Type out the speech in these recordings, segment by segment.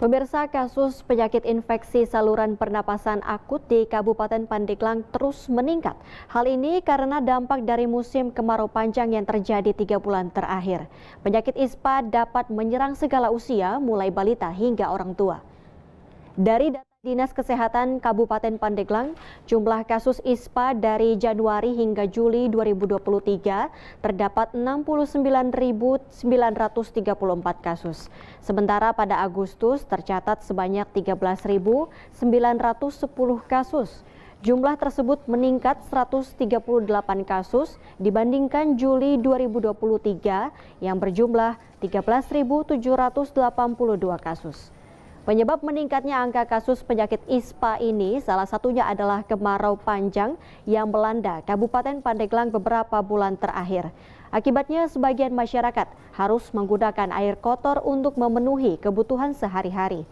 Pemirsa kasus penyakit infeksi saluran pernapasan akut di Kabupaten Pandeglang terus meningkat. Hal ini karena dampak dari musim kemarau panjang yang terjadi tiga bulan terakhir. Penyakit ISPA dapat menyerang segala usia mulai balita hingga orang tua. Dari data Dinas Kesehatan Kabupaten Pandeglang, jumlah kasus ISPA dari Januari hingga Juli 2023 terdapat 69.934 kasus. Sementara pada Agustus tercatat sebanyak 13.910 kasus. Jumlah tersebut meningkat 138 kasus dibandingkan Juli 2023 yang berjumlah 13.782 kasus. Penyebab meningkatnya angka kasus penyakit ISPA ini salah satunya adalah kemarau panjang yang melanda Kabupaten Pandeglang beberapa bulan terakhir. Akibatnya sebagian masyarakat harus menggunakan air kotor untuk memenuhi kebutuhan sehari-hari.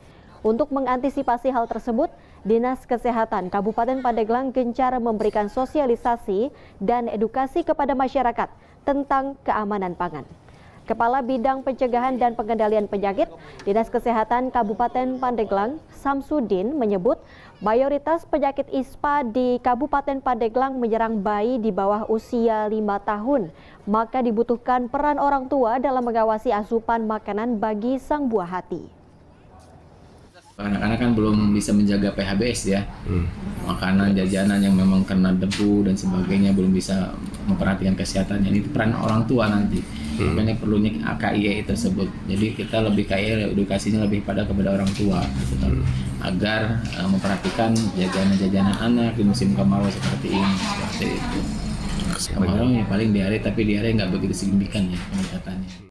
Untuk mengantisipasi hal tersebut, Dinas Kesehatan Kabupaten Pandeglang gencar memberikan sosialisasi dan edukasi kepada masyarakat tentang keamanan pangan. Kepala Bidang Pencegahan dan Pengendalian Penyakit Dinas Kesehatan Kabupaten Pandeglang, Samsudin, menyebut mayoritas penyakit ISPA di Kabupaten Pandeglang menyerang bayi di bawah usia 5 tahun. Maka dibutuhkan peran orang tua dalam mengawasi asupan makanan bagi sang buah hati. Anak-anak kan belum bisa menjaga PHBS ya, hmm. makanan jajanan yang memang kena debu dan sebagainya belum bisa memperhatikan kesehatan jadi itu peran orang tua nanti hmm. makanya perlunya KIE tersebut jadi kita lebih KIE edukasinya lebih pada kepada orang tua gitu hmm. agar uh, memperhatikan jajanan-jajanan anak di musim kemarau seperti ini seperti itu kemarau ya paling diare tapi diare nggak begitu signifikan ya peningkatannya